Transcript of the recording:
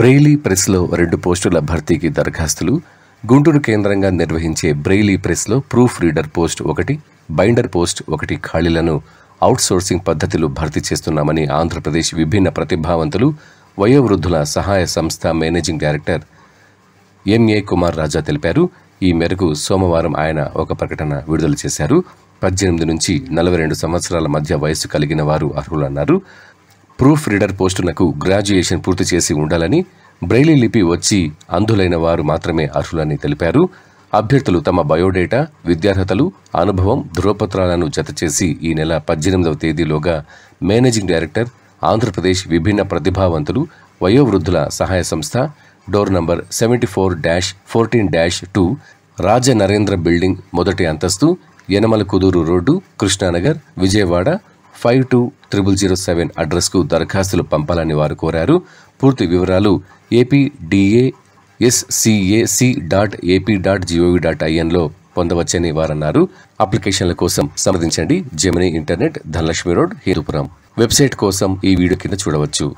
Braille ప్రెస్లో రెండు పోస్టుల భర్తీకి దరఖాస్తులు గుంటూరు కేంద్రంగా నిర్వహించే బ్రెయిలీ ప్రెస్లో ప్రూఫ్ రీడర్ పోస్ట్ ఒకటి బైండర్ పోస్ట్ ఒకటి ఖాళీలను అవుట్సోర్సింగ్ పద్ధతులు భర్తీ చేస్తున్నామని ఆంధ్రప్రదేశ్ విభిన్న ప్రతిభావంతులు వయోవృద్ధుల సహాయ సంస్థ managing director M A Kumar Raja తెలిపారు ఈ మేరకు సోమవారం ఆయన ఒక ప్రకటన విడుదల చేశారు పద్దెనిమిది నుంచి నలభై రెండు సంవత్సరాల మధ్య వయసు కలిగిన వారు అర్హులన్నారు ప్రూఫ్ రీడర్ పోస్టునకు గ్రాడ్యుయేషన్ పూర్తి చేసి ఉండాలని బ్రెయిలీ లిపి వచ్చి అంధులైన వారు మాత్రమే అర్హులని తెలిపారు అభ్యర్థులు తమ బయోడేటా విద్యార్హతలు అనుభవం ధృవపత్రాలను జతచేసి ఈ నెల పద్దెనిమిదవ తేదీలోగా మేనేజింగ్ డైరెక్టర్ ఆంధ్రప్రదేశ్ విభిన్న ప్రతిభావంతులు వయోవృద్ధుల సహాయ సంస్థ door number seventy four dash fourteen dash two Raja Narendra building మొదటి అంతస్తు Yanamala Kuduru road Krishnanagar Vijayawada five two triple zero seven అడ్రస్కు దరఖాస్తులు పంపాలని వారు కోరారు పూర్తి వివరాలు APDA SCAC dot AP dot GOV dot ఐఎన్లో పొందవచ్చని వారన్నారు అప్లికేషన్ల కోసం సంప్రదించండి Gemini internet Dhanalakshmi road Hirupuram website కోసం ఈ వీడియో కింద చూడవచ్చు